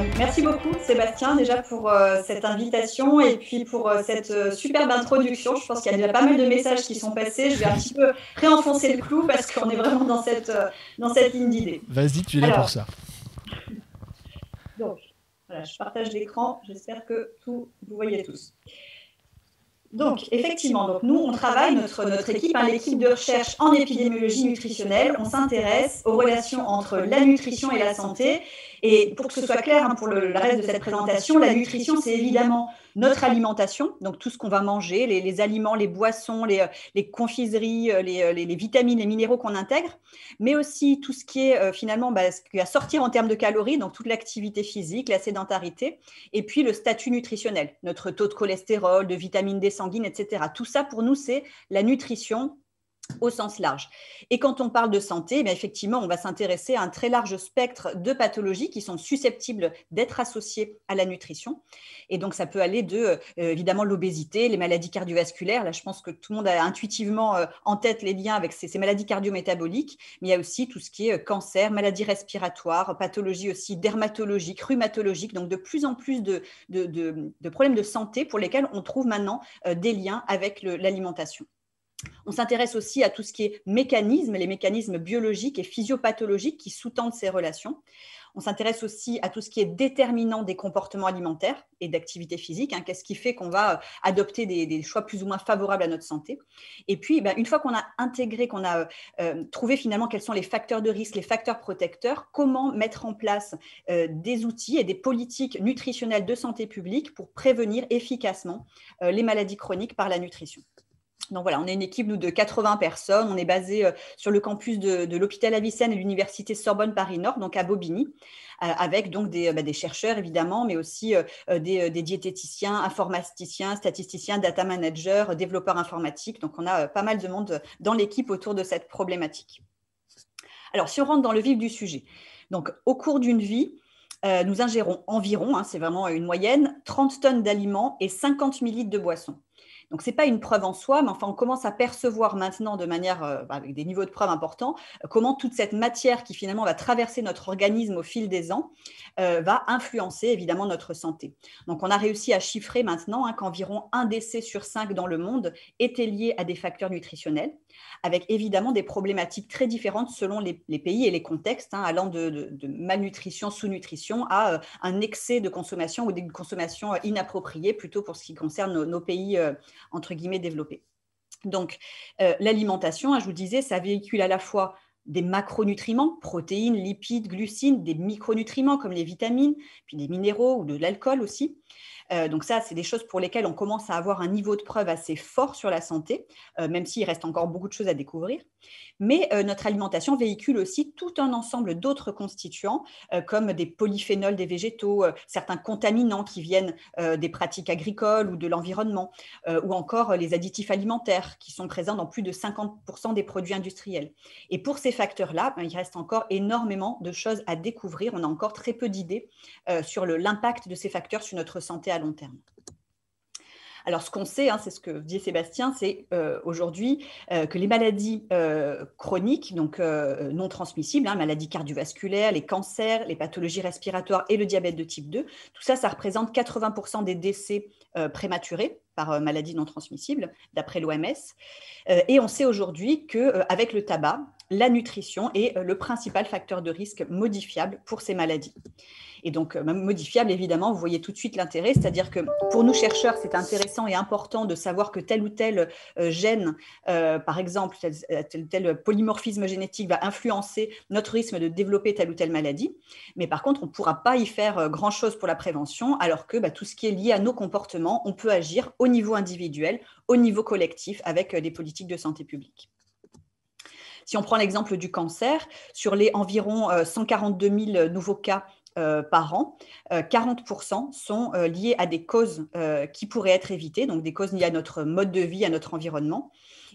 Euh, merci beaucoup Sébastien déjà pour euh, cette invitation et puis pour euh, cette superbe introduction. Je pense qu'il y a déjà pas mal de messages qui sont passés. Je vais un petit peu réenfoncer le clou parce qu'on est vraiment dans cette, dans cette ligne d'idée. Vas-y, tu es là pour ça. Donc, voilà, je partage l'écran. J'espère que tout, vous voyez tous. Donc, effectivement, donc nous, on travaille, notre, notre équipe, hein, l'équipe de recherche en épidémiologie nutritionnelle, on s'intéresse aux relations entre la nutrition et la santé et pour que ce soit clair hein, pour le, reste de cette présentation, la nutrition, c'est évidemment notre alimentation, donc tout ce qu'on va manger, les, aliments, les boissons, les, euh, confiseries, euh, euh, les, vitamines, les minéraux qu'on intègre, mais aussi tout ce qui est finalement bah, sortir en termes de calories, donc toute l'activité physique, la sédentarité, et puis le statut nutritionnel, notre taux de cholestérol, de vitamine D sanguine, etc. Tout ça, pour nous, c'est la nutrition au sens large. Et quand on parle de santé, eh effectivement, on va s'intéresser à un très large spectre de pathologies qui sont susceptibles d'être associées à la nutrition. Et donc, ça peut aller de, euh, évidemment, l'obésité, les maladies cardiovasculaires. Là, je pense que tout le monde a intuitivement euh, en tête les liens avec ces, maladies cardiométaboliques, mais il y a aussi tout ce qui est euh, cancer, maladies respiratoires, pathologies aussi dermatologiques, rhumatologiques, donc de plus en plus de problèmes de santé pour lesquels on trouve maintenant des liens avec l'alimentation. On s'intéresse aussi à tout ce qui est mécanismes, les mécanismes biologiques et physiopathologiques qui sous-tendent ces relations. On s'intéresse aussi à tout ce qui est déterminant des comportements alimentaires et d'activité physique. Hein. Qu'est-ce qui fait qu'on va euh, adopter des, choix plus ou moins favorables à notre santé Et puis, ben, une fois qu'on a intégré, qu'on a euh, trouvé finalement quels sont les facteurs de risque, les facteurs protecteurs, comment mettre en place euh, des outils et des politiques nutritionnelles de santé publique pour prévenir efficacement les maladies chroniques par la nutrition. Donc voilà, on est une équipe nous, de 80 personnes. On est basé euh, sur le campus de, l'hôpital Avicenne et l'université Sorbonne Paris Nord, donc à Bobigny, euh, avec donc euh, bah, des, chercheurs évidemment, mais aussi des, diététiciens, informaticiens, statisticiens, data managers, développeurs informatiques. Donc on a pas mal de monde dans l'équipe autour de cette problématique. Alors si on rentre dans le vif du sujet, donc au cours d'une vie, nous ingérons environ, hein, c'est vraiment une moyenne, 30 tonnes d'aliments et 50 millilitres de boissons. Donc, ce n'est pas une preuve en soi, mais enfin, on commence à percevoir maintenant de manière, euh, bah, avec des niveaux de preuve importants, euh, comment toute cette matière qui finalement va traverser notre organisme au fil des ans euh, va influencer évidemment notre santé. Donc, on a réussi à chiffrer maintenant hein, qu'environ un décès sur cinq dans le monde était lié à des facteurs nutritionnels, avec évidemment des problématiques très différentes selon les, pays et les contextes, hein, allant de, malnutrition, sous-nutrition à un excès de consommation ou des consommation inappropriée plutôt pour ce qui concerne nos pays entre guillemets développés. Donc, euh, l'alimentation, hein, je vous le disais, ça véhicule à la fois des macronutriments, protéines, lipides, glucides, des micronutriments comme les vitamines, puis des minéraux ou de l'alcool aussi. Euh, donc ça, c'est des choses pour lesquelles on commence à avoir un niveau de preuve assez fort sur la santé, euh, même s'il reste encore beaucoup de choses à découvrir. Mais euh, notre alimentation véhicule aussi tout un ensemble d'autres constituants, comme des polyphénols des végétaux, certains contaminants qui viennent des pratiques agricoles ou de l'environnement, ou encore les additifs alimentaires qui sont présents dans plus de 50% des produits industriels. Et pour ces facteurs-là, ben, il reste encore énormément de choses à découvrir. On a encore très peu d'idées sur l'impact de ces facteurs sur notre santé à long terme. Alors, ce qu'on sait, hein, c'est ce que dit Sébastien, c'est euh, aujourd'hui euh, que les maladies euh, chroniques, donc non transmissibles, hein, maladies cardiovasculaires, les cancers, les pathologies respiratoires et le diabète de type 2, tout ça, ça représente 80% des décès prématurés par maladies non transmissibles d'après l'OMS. et on sait aujourd'hui qu'avec le tabac, la nutrition est euh, le principal facteur de risque modifiable pour ces maladies. Et donc, euh, modifiable, évidemment, vous voyez tout de suite l'intérêt, c'est-à-dire que pour nous chercheurs, c'est intéressant et important de savoir que tel ou tel euh, gène, par exemple, tel tel polymorphisme génétique va influencer notre risque de développer telle ou telle maladie. Mais par contre, on ne pourra pas y faire grand-chose pour la prévention, alors que bah, tout ce qui est lié à nos comportements, on peut agir au niveau individuel, au niveau collectif, avec des politiques de santé publique. Si on prend l'exemple du cancer, sur les environ 142 euh, 000 euh, nouveaux cas euh, par an, 40% sont liés à des causes qui pourraient être évitées, donc des causes liées à notre mode de vie, à notre environnement.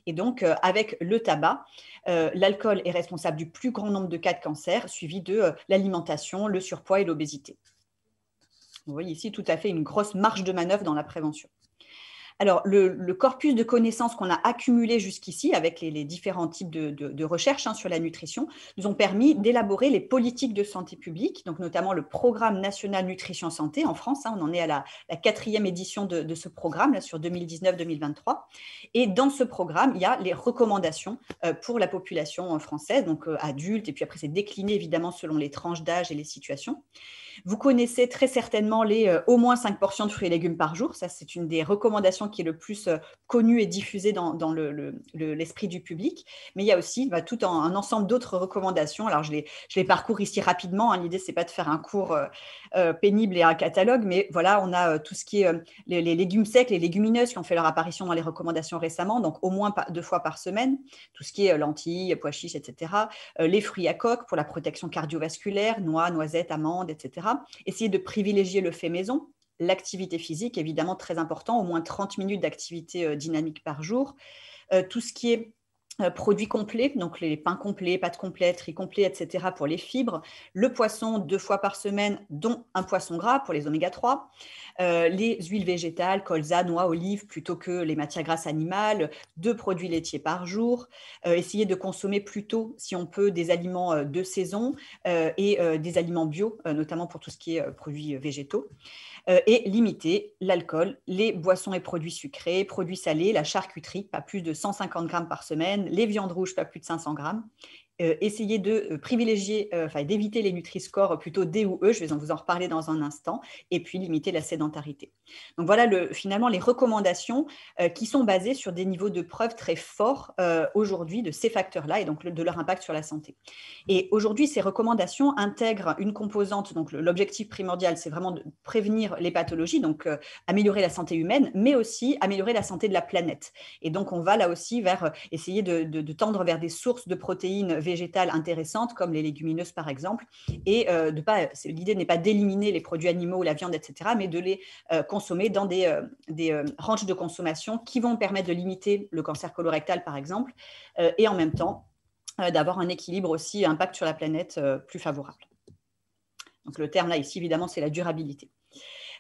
Et donc, avec le tabac, l'alcool est responsable du plus grand nombre de cas de cancer, suivi de l'alimentation, le surpoids et l'obésité. Vous voyez ici tout à fait une grosse marge de manœuvre dans la prévention. Alors, le, corpus de connaissances qu'on a accumulé jusqu'ici avec les, différents types de, recherches hein, sur la nutrition nous ont permis d'élaborer les politiques de santé publique, donc notamment le programme national nutrition santé en France. Hein, on en est à la, quatrième édition de, ce programme sur 2019-2023. Et dans ce programme, il y a les recommandations euh, pour la population euh, française, donc euh, adulte, et puis après c'est décliné évidemment selon les tranches d'âge et les situations. Vous connaissez très certainement les au moins 5 portions de fruits et légumes par jour. Ça, c'est une des recommandations qui est le plus euh, connu et diffusé dans, l'esprit du public. Mais il y a aussi bah, tout un, ensemble d'autres recommandations. Alors, je les, je les parcours ici rapidement. L'idée, hein. L'idée, c'est pas de faire un cours euh, euh, pénible et un catalogue, mais voilà, on a tout ce qui est les, légumes secs, les légumineuses qui ont fait leur apparition dans les recommandations récemment, donc au moins deux fois par semaine. Tout ce qui est lentilles, pois chiches, etc. les fruits à coque pour la protection cardiovasculaire, noix, noisettes, amandes, etc. Essayez de privilégier le fait maison l'activité physique, évidemment très important, au moins 30 minutes d'activité euh, dynamique par jour. Euh, tout ce qui est euh, produits complets, donc les pains complets, pâtes complètes, riz complet, etc. pour les fibres, le poisson deux fois par semaine, dont un poisson gras pour les oméga 3, euh, les huiles végétales, colza, noix, olives, plutôt que les matières grasses animales, deux produits laitiers par jour, euh, essayer de consommer plutôt, si on peut, des aliments euh, de saison et des aliments bio, notamment pour tout ce qui est produits végétaux et limiter l'alcool, les boissons et produits sucrés, produits salés, la charcuterie, pas plus de 150 grammes par semaine, les viandes rouges, pas plus de 500 grammes, euh, essayer de euh, privilégier, euh, enfin d'éviter les nutri plutôt D ou E, je vais en vous en reparler dans un instant, et puis limiter la sédentarité. Donc voilà le, finalement les recommandations qui sont basées sur des niveaux de preuves très forts aujourd'hui de ces facteurs-là et donc de leur impact sur la santé. Et aujourd'hui, ces recommandations intègrent une composante, donc l'objectif primordial, c'est vraiment de prévenir les pathologies, donc améliorer la santé humaine, mais aussi améliorer la santé de la planète. Et donc on va là aussi vers essayer de, de tendre vers des sources de protéines végétales intéressantes, comme les légumineuses par exemple, et euh, de pas, l'idée n'est pas d'éliminer les produits animaux, la viande, etc., mais de les euh, consommer dans des, euh, des ranges de consommation qui vont permettre de limiter le cancer colorectal par exemple, et en même temps d'avoir un équilibre aussi, un impact sur la planète plus favorable. Donc le terme là ici, évidemment, c'est la durabilité.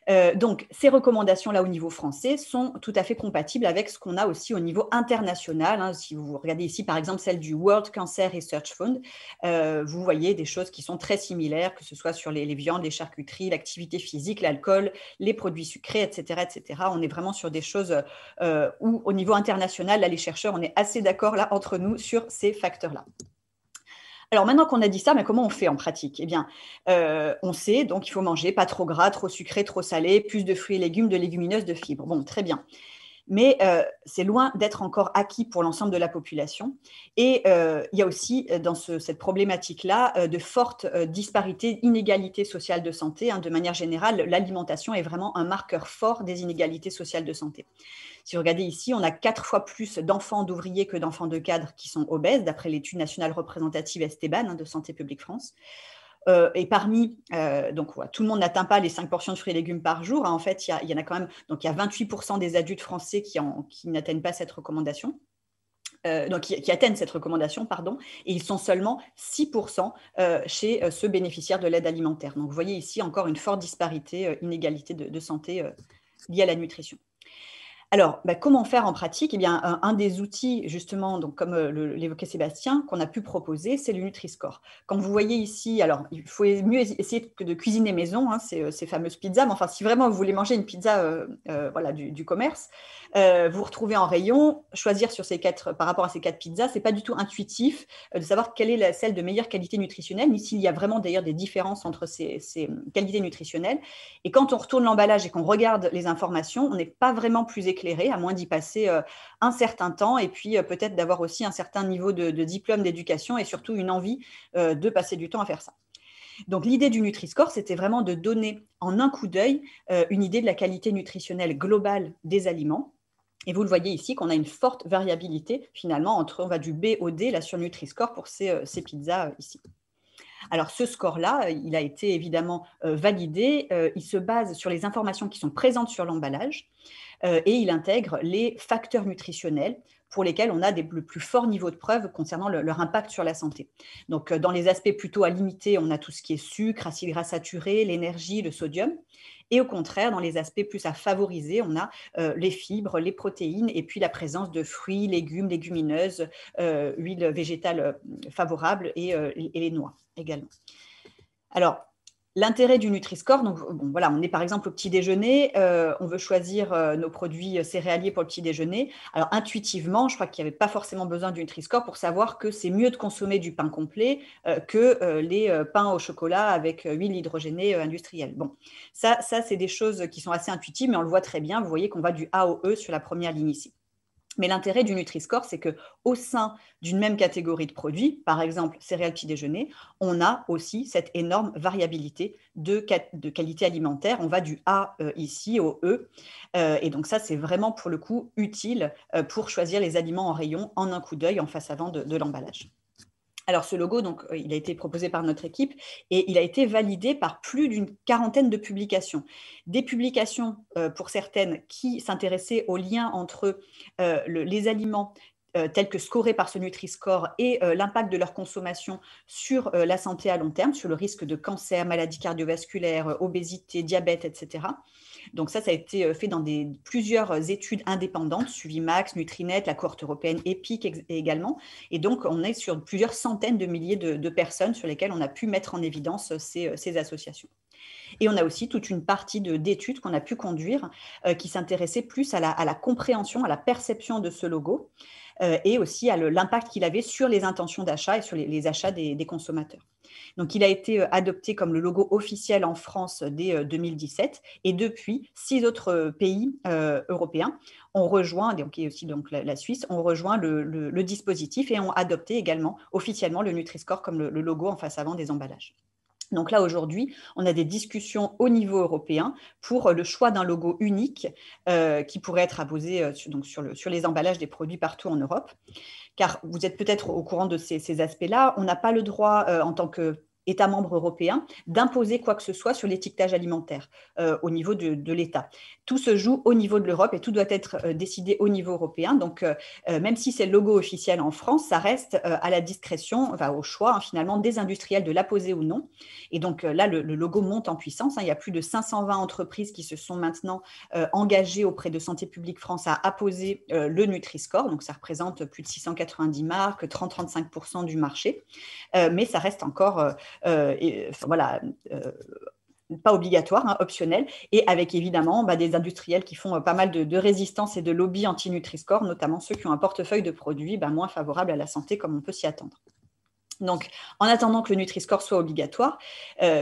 Euh, donc, ces recommandations-là au niveau français sont tout à fait compatibles avec ce qu'on a aussi au niveau international. Hein. Si vous regardez ici, par exemple, celle du World Cancer Research Fund, euh, vous voyez des choses qui sont très similaires, que ce soit sur les, viandes, les charcuteries, l'activité physique, l'alcool, les produits sucrés, etc., etc. On est vraiment sur des choses euh, où, au niveau international, là, les chercheurs, on est assez d'accord là entre nous sur ces facteurs-là. Alors maintenant qu'on a dit ça, mais comment on fait en pratique Eh bien, euh, on sait, donc il faut manger pas trop gras, trop sucré, trop salé, plus de fruits et légumes, de légumineuses, de fibres. Bon, très bien mais euh, c'est loin d'être encore acquis pour l'ensemble de la population. Et euh, il y a aussi euh, dans cette problématique-là de fortes disparités, inégalités sociales de santé. Hein. de manière générale, l'alimentation est vraiment un marqueur fort des inégalités sociales de santé. Si vous regardez ici, on a quatre fois plus d'enfants d'ouvriers que d'enfants de cadres qui sont obèses, d'après l'étude nationale représentative Esteban hein, de Santé publique France. Euh, et parmi, euh, donc tout le monde n'atteint pas les 5 portions de fruits et légumes par jour. Hein. en fait, il y, en a quand même, donc il y a 28% des adultes français qui, n'atteignent pas cette recommandation. Euh, donc, qui, atteignent cette recommandation, pardon, et ils sont seulement 6% chez ceux bénéficiaires de l'aide alimentaire. Donc, vous voyez ici encore une forte disparité, inégalité de santé liée à la nutrition. Alors, bah, comment faire en pratique Eh bien, un, des outils, justement, donc, comme euh, l'évoquait Sébastien, qu'on a pu proposer, c'est le Nutri-Score. Quand vous voyez ici, alors, il faut mieux essayer que de cuisiner maison, hein, euh, ces, fameuses pizzas. Mais enfin, si vraiment vous voulez manger une pizza euh, voilà, du, commerce, vous retrouvez en rayon, choisir sur ces quatre, par rapport à ces quatre pizzas, c'est pas du tout intuitif de savoir quelle est celle de meilleure qualité nutritionnelle, ni s'il y a vraiment d'ailleurs des différences entre ces, ces qualités nutritionnelles. Et quand on retourne l'emballage et qu'on regarde les informations, on n'est pas vraiment plus à moins d'y passer euh, un certain temps et puis euh, peut-être d'avoir aussi un certain niveau de, diplôme d'éducation et surtout une envie euh, de passer du temps à faire ça. Donc l'idée du Nutri-Score, c'était vraiment de donner en un coup d'œil une idée de la qualité nutritionnelle globale des aliments. Et vous le voyez ici qu'on a une forte variabilité finalement entre on va du B au D là sur Nutri-Score pour ces pizzas ici. Alors ce score-là, il a été évidemment euh, validé, euh, il se base sur les informations qui sont présentes sur l'emballage euh, et il intègre les facteurs nutritionnels, pour lesquels on a des, le plus fort niveau de preuve concernant leur impact sur la santé. Donc, euh, dans les aspects plutôt à limiter, on a tout ce qui est sucre, acides gras saturés, l'énergie, le sodium. Et au contraire, dans les aspects plus à favoriser, on a euh, les fibres, les protéines et puis la présence de fruits, légumes, légumineuses, euh, huiles végétales favorables et, et les noix également. Alors, L'intérêt du Nutri-Score, donc voilà, on est par exemple au petit déjeuner, euh, on veut choisir euh, nos produits euh, céréaliers pour le petit déjeuner. Alors intuitivement, je crois qu'il n'y avait pas forcément besoin du Nutri-Score pour savoir que c'est mieux de consommer du pain complet que les pains au chocolat avec huile hydrogénée industrielle. Bon, ça, ça c'est des choses qui sont assez intuitives, mais on le voit très bien. Vous voyez qu'on va du A au E sur la première ligne ici. Mais l'intérêt du Nutri-Score, c'est que au sein d'une même catégorie de produits, par exemple céréales petit déjeuner, on a aussi cette énorme variabilité de, qualité alimentaire. On va du A euh, ici au E. Euh, et donc ça, c'est vraiment pour le coup utile euh, pour choisir les aliments en rayon en un coup d'œil en face avant de l'emballage. Alors ce logo, donc, euh, il a été proposé par notre équipe et il a été validé par plus d'une quarantaine de publications. Des publications euh, pour certaines qui s'intéressaient au lien entre euh, les aliments tels que scorés par ce Nutri-Score et l'impact de leur consommation sur la santé à long terme, sur le risque de cancer, maladies cardiovasculaires, obésité, diabète, etc. Donc ça, ça a été euh, fait dans des, plusieurs euh, études indépendantes, Max, Nutrinet, la Cour européenne EPIC également. Et donc, on est sur plusieurs centaines de milliers de, personnes sur lesquelles on a pu mettre en évidence euh, ces, associations. Et on a aussi toute une partie d'études qu'on a pu conduire qui s'intéressait plus à la compréhension, à la perception de ce logo. Euh, et aussi à l'impact qu'il avait sur les intentions d'achat et sur les, achats des, consommateurs. Donc il a été euh, adopté comme le logo officiel en France dès 2017 euh, et depuis, six autres pays européens ont rejoint, donc, et aussi la, Suisse, ont rejoint le, dispositif et ont adopté également officiellement le Nutri-Score comme le logo en face avant des emballages. Donc là, aujourd'hui, on a des discussions au niveau européen pour le choix d'un logo unique euh, qui pourrait être apposé euh, sur, donc sur, les emballages des produits partout en Europe. Car vous êtes peut-être au courant de ces, aspects-là. On n'a pas le droit, euh, en tant que États membres européens, d'imposer quoi que ce soit sur l'étiquetage alimentaire euh, au niveau de, l'État. Tout se joue au niveau de l'Europe et tout doit être euh, décidé au niveau européen. Donc, euh, même si c'est le logo officiel en France, ça reste à la discrétion, enfin, au choix hein, finalement des industriels de l'apposer ou non. Et donc là, le, logo monte en puissance. Hein. Il y a plus de 520 entreprises qui se sont maintenant engagées auprès de Santé publique France à apposer le Nutri-Score. Donc, ça représente plus de 690 marques, 30-35% du marché. mais ça reste encore euh, voilà, euh, pas obligatoire, hein, optionnel, et avec évidemment bah, des industriels qui font euh, pas mal de, résistance et de lobby anti-Nutri-Score, notamment ceux qui ont un portefeuille de produits bah, moins favorables à la santé comme on peut s'y attendre. Donc, en attendant que le Nutri-Score soit obligatoire,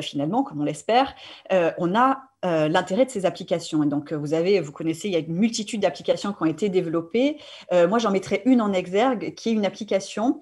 finalement, comme on l'espère, on a euh, l'intérêt de ces applications. Et donc, euh, vous avez, vous connaissez, il y a une multitude d'applications qui ont été développées. Euh, moi, j'en mettrai une en exergue, qui est une application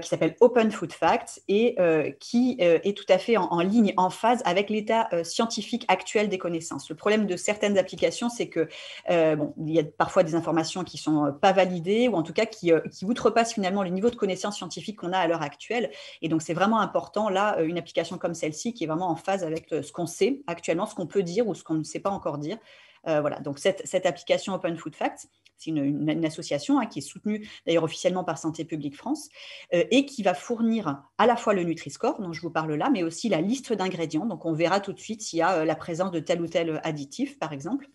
qui s'appelle Open Food Facts et qui est tout à fait en, ligne, en phase avec l'état scientifique actuel des connaissances. Le problème de certaines applications, c'est que bon, il y a parfois des informations qui sont pas validées ou en tout cas qui, qui outrepassent finalement le niveau de connaissances scientifiques qu'on a à l'heure actuelle. Et donc, c'est vraiment important là une application comme celle-ci qui est vraiment en phase avec ce qu'on sait actuellement, ce qu'on peut dire ou ce qu'on ne sait pas encore dire. Euh, voilà, donc cette, application Open Food Facts, c'est une, association hein, qui est soutenue d'ailleurs officiellement par Santé publique France euh, et qui va fournir à la fois le Nutri-Score dont je vous parle là, mais aussi la liste d'ingrédients. Donc on verra tout de suite s'il y a euh, la présence de tel ou tel additif, par exemple,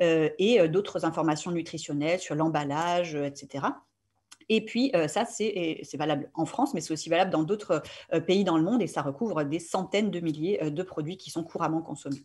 et d'autres informations nutritionnelles sur l'emballage, etc. Et puis, ça, c'est valable en France, mais c'est aussi valable dans d'autres pays dans le monde et ça recouvre des centaines de milliers de produits qui sont couramment consommés.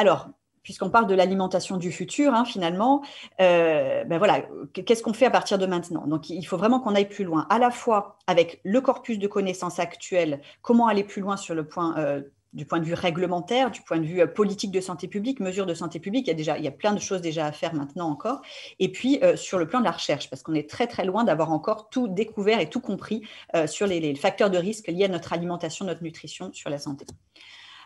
Alors, puisqu'on parle de l'alimentation du futur, hein, finalement, euh, ben voilà, qu'est-ce qu'on fait à partir de maintenant Donc, il faut vraiment qu'on aille plus loin, à la fois avec le corpus de connaissances actuelles, comment aller plus loin sur le point. Euh, du point de vue réglementaire, du point de vue euh, politique de santé publique, mesures de santé publique, il y a déjà il y a plein de choses déjà à faire maintenant encore. Et puis sur le plan de la recherche, parce qu'on est très très loin d'avoir encore tout découvert et tout compris sur les, les, facteurs de risque liés à notre alimentation, notre nutrition, sur la santé.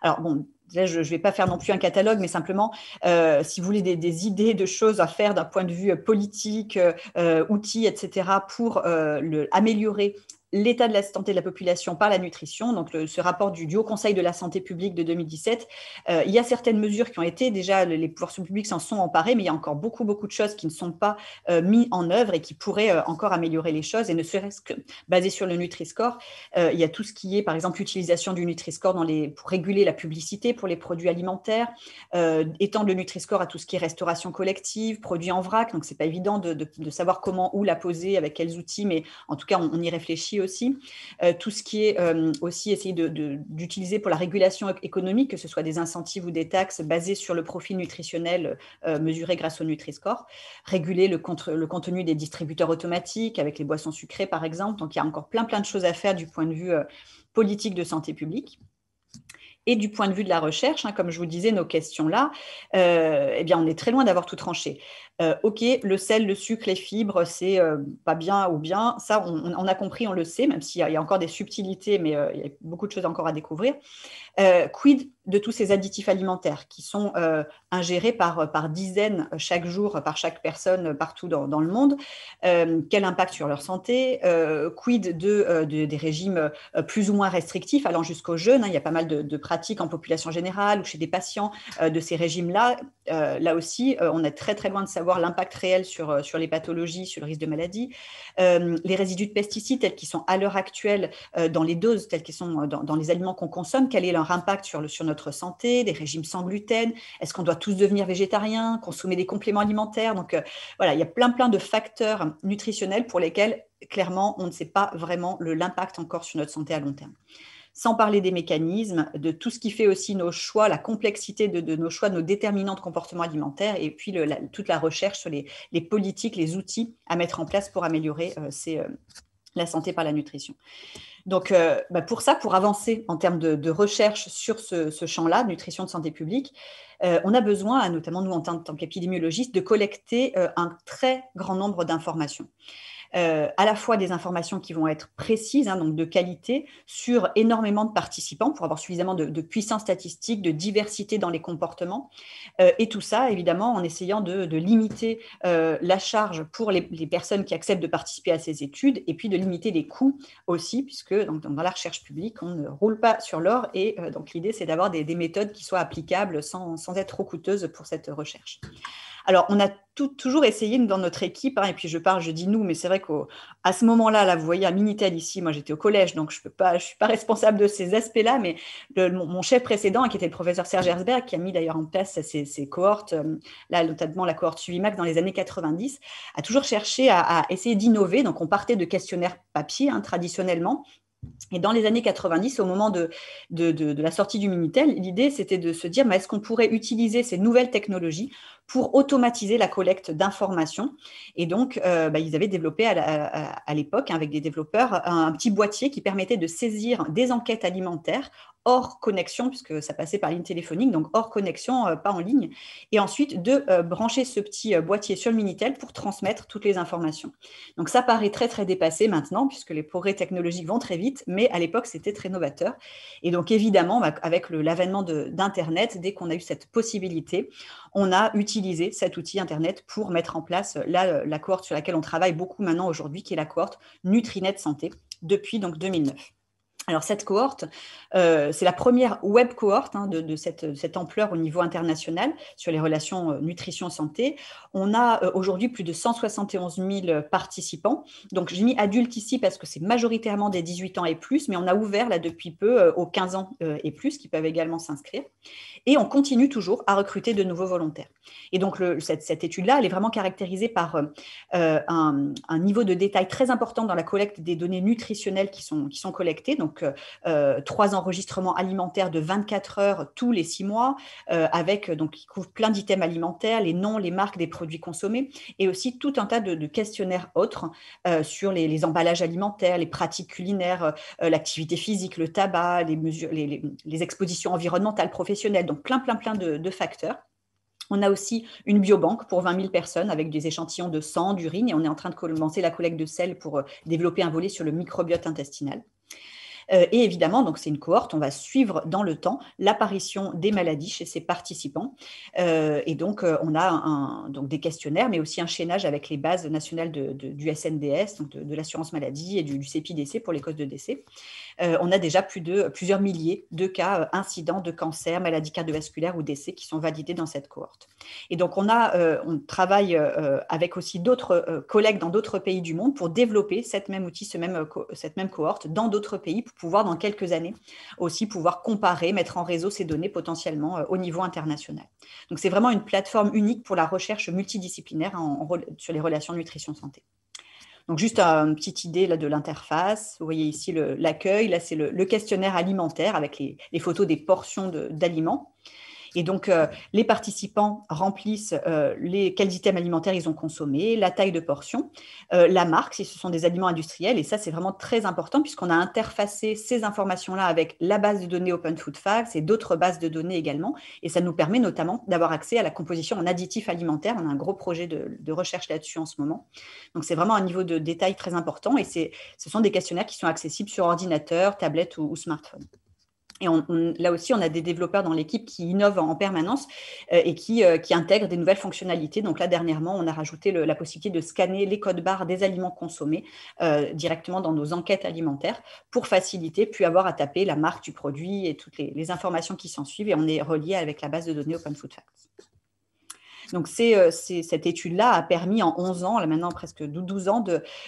Alors, bon, Là, je ne vais pas faire non plus un catalogue, mais simplement, euh, si vous voulez des, idées de choses à faire d'un point de vue euh, politique, euh, outils, etc., pour améliorer l'état de la santé de la population par la nutrition, donc ce rapport du, Haut Conseil de la santé publique de 2017, euh, il y a certaines mesures qui ont été déjà, les pouvoirs publics s'en sont emparés, mais il y a encore beaucoup, beaucoup de choses qui ne sont pas euh, mises en œuvre et qui pourraient euh, encore améliorer les choses, et ne serait-ce que basé sur le Nutri-Score. il y a tout ce qui est, par exemple, l'utilisation du Nutri-Score pour réguler la publicité pour les produits alimentaires, étendre le Nutri-Score à tout ce qui est restauration collective, produits en vrac, donc ce n'est pas évident de, savoir comment, où la poser, avec quels outils, mais en tout cas, on y réfléchit aussi, euh, tout ce qui est euh, aussi essayer d'utiliser de, pour la régulation économique, que ce soit des incentives ou des taxes basées sur le profil nutritionnel euh, mesuré grâce au Nutri-Score, réguler le, le, contenu des distributeurs automatiques avec les boissons sucrées par exemple. Donc il y a encore plein plein de choses à faire du point de vue politique de santé publique. Et du point de vue de la recherche, hein, comme je vous disais, nos questions-là, euh, eh bien, on est très loin d'avoir tout tranché. Euh, ok, le sel, le sucre, les fibres, c'est euh, pas bien ou bien, ça, on, a compris, on le sait, même s'il y, y, a encore des subtilités, mais il y a beaucoup de choses encore à découvrir. quid de tous ces additifs alimentaires qui sont euh, ingérés par, euh, par dizaines euh, chaque jour par chaque personne partout dans, le monde, quel impact sur leur santé, quid de, des régimes plus ou moins restrictifs allant jusqu'au jeûne, hein? il y a pas mal de, pratiques en population générale ou chez des patients de ces régimes-là, là aussi on est très très loin de savoir l'impact réel sur, sur les pathologies, sur le risque de maladie, les résidus de pesticides tels qu'ils sont à l'heure actuelle dans les doses, tels qu'ils sont dans, les aliments qu'on consomme, quel est leur impact sur, le, sur notre santé, des régimes sans gluten, est-ce qu'on doit tous devenir végétariens, consommer des compléments alimentaires. Donc euh, voilà, il y a plein plein de facteurs nutritionnels pour lesquels clairement on ne sait pas vraiment l'impact encore sur notre santé à long terme sans parler des mécanismes, de tout ce qui fait aussi nos choix, la complexité de, nos choix, de nos déterminants de comportement alimentaire, et puis toute la recherche sur les, politiques, les outils à mettre en place pour améliorer euh, ces, euh, la santé par la nutrition. Donc, euh, bah, pour ça, pour avancer en termes de, recherche sur ce, champ-là, nutrition de santé publique, euh, on a besoin, notamment nous en tant qu'épidémiologistes, de collecter euh, un très grand nombre d'informations. Euh, à la fois des informations qui vont être précises, hein, donc de qualité, sur énormément de participants pour avoir suffisamment de, puissance statistique, de diversité dans les comportements, euh, et tout ça évidemment en essayant de, limiter euh, la charge pour les, personnes qui acceptent de participer à ces études, et puis de limiter les coûts aussi, puisque dans la recherche publique, on ne roule pas sur l'or, et donc l'idée c'est d'avoir des, méthodes qui soient applicables sans être trop coûteuses pour cette recherche. Alors, on a toujours essayé dans notre équipe, hein, et puis je parle, je dis nous, mais c'est vrai qu'à ce moment-là, là, vous voyez, à Minitel ici, moi j'étais au collège, donc je ne suis pas responsable de ces aspects-là, mais mon, chef précédent, qui était le professeur Serge Herzberg, qui a mis d'ailleurs en place ces, cohortes, euh, là notamment la cohorte Suimac dans les années 90, a toujours cherché à, essayer d'innover. Donc on partait de questionnaires papier hein, traditionnellement, et dans les années 90, au moment de, de la sortie du Minitel, l'idée c'était de se dire, mais est-ce qu'on pourrait utiliser ces nouvelles technologies pour automatiser la collecte d'informations. Et donc, euh, bah, ils avaient développé à l'époque, hein, avec des développeurs, un, petit boîtier qui permettait de saisir des enquêtes alimentaires hors connexion, puisque ça passait par ligne téléphonique, donc hors connexion, euh, pas en ligne, et ensuite de euh, brancher ce petit boîtier sur le Minitel pour transmettre toutes les informations. Donc ça paraît très très dépassé maintenant, puisque les progrès technologiques vont très vite, mais à l'époque c'était très novateur. Et donc évidemment, bah, avec l'avènement d'Internet, dès qu'on a eu cette possibilité, on a utilisé cet outil Internet pour mettre en place euh, euh, la, cohorte sur laquelle on travaille beaucoup maintenant aujourd'hui, qui est la cohorte Nutrinet Santé, depuis donc 2009. Alors cette cohorte, euh, c'est la première web cohorte hein, de, cette, ampleur au niveau international sur les relations euh, nutrition-santé. On a euh, aujourd'hui plus de 171 000 participants. Donc j'ai mis adultes ici parce que c'est majoritairement des 18 ans et plus, mais on a ouvert là depuis peu aux 15 ans et plus qui peuvent également s'inscrire. Et on continue toujours à recruter de nouveaux volontaires. Et donc cette, étude-là, elle est vraiment caractérisée par un, niveau de détail très important dans la collecte des données nutritionnelles qui sont, qui sont collectées. Donc, donc euh, euh, trois enregistrements alimentaires de 24 heures tous les six mois, euh, avec donc qui couvre plein d'items alimentaires, les noms, les marques des produits consommés, et aussi tout un tas de, questionnaires autres sur les, emballages alimentaires, les pratiques culinaires, l'activité physique, le tabac, les, mesures, les, expositions environnementales, professionnelles, donc plein, plein, plein de, de facteurs. On a aussi une biobanque pour 20 000 personnes avec des échantillons de sang, d'urine, et on est en train de commencer la collecte de sel pour développer un volet sur le microbiote intestinal. Euh, et évidemment, donc c'est une cohorte, on va suivre dans le temps l'apparition des maladies chez ces participants. Euh, et donc, euh, on a un, donc des questionnaires, mais aussi un chaînage avec les bases nationales du SNDS, donc de, l'assurance maladie et du, du CPIDC pour les causes de décès. on a déjà plus de plusieurs milliers de cas incidents de cancer, maladies cardiovasculaires ou décès qui sont validés dans cette cohorte. Et donc, on, a, on travaille avec aussi d'autres collègues dans d'autres pays du monde pour développer cette même outil, ce même, cette même cohorte dans d'autres pays pouvoir, dans quelques années, aussi pouvoir comparer, mettre en réseau ces données potentiellement euh, au niveau international. Donc, c'est vraiment une plateforme unique pour la recherche multidisciplinaire sur les relations nutrition-santé. Donc, juste une petite idée là, de l'interface. Vous voyez ici l'accueil. Là, c'est le, questionnaire alimentaire avec les, photos des portions d'aliments. Et donc, euh, les participants remplissent euh, les, quels items alimentaires ils ont consommés, la taille de portion, euh, la marque, si ce sont des aliments industriels. Et ça, c'est vraiment très important puisqu'on a interfacé ces informations-là avec la base de données Open Food Facts et d'autres bases de données également. Et ça nous permet notamment d'avoir accès à la composition en additifs alimentaires. On a un gros projet de, recherche là-dessus en ce moment. Donc, c'est vraiment un niveau de détail très important. Et ce sont des questionnaires qui sont accessibles sur ordinateur, tablette ou smartphone. Et là aussi, on a des développeurs dans l'équipe qui innovent en permanence euh, et euh, qui, intègrent des nouvelles fonctionnalités. Donc là, dernièrement, on a rajouté la possibilité de scanner les codes barres des aliments consommés euh, directement dans nos enquêtes alimentaires pour faciliter, puis avoir à taper la marque du produit et toutes les, les informations qui s'en suivent. Et on est relié avec la base de données Open Food Facts. Donc, euh, c'est, cette étude-là a permis en 11 ans, maintenant presque 12 ans,